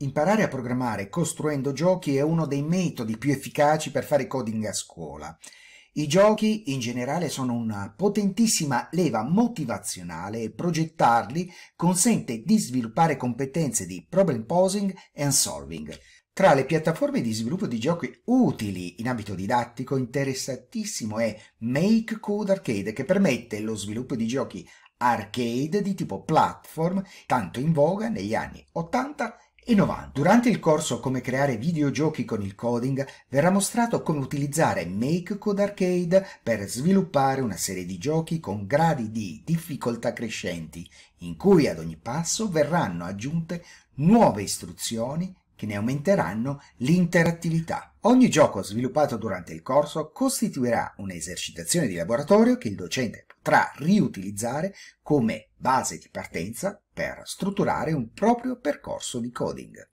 Imparare a programmare costruendo giochi è uno dei metodi più efficaci per fare coding a scuola. I giochi in generale sono una potentissima leva motivazionale e progettarli consente di sviluppare competenze di problem posing and solving. Tra le piattaforme di sviluppo di giochi utili in ambito didattico interessantissimo è Make Code Arcade che permette lo sviluppo di giochi arcade di tipo platform tanto in voga negli anni 80 Innova, durante il corso Come creare videogiochi con il coding verrà mostrato come utilizzare Make Code Arcade per sviluppare una serie di giochi con gradi di difficoltà crescenti, in cui ad ogni passo verranno aggiunte nuove istruzioni che ne aumenteranno l'interattività. Ogni gioco sviluppato durante il corso costituirà un'esercitazione di laboratorio che il docente potrà riutilizzare come base di partenza per strutturare un proprio percorso di coding.